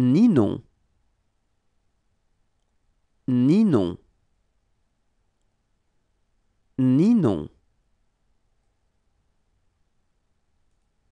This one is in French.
Ninon. Ninon. Ninon.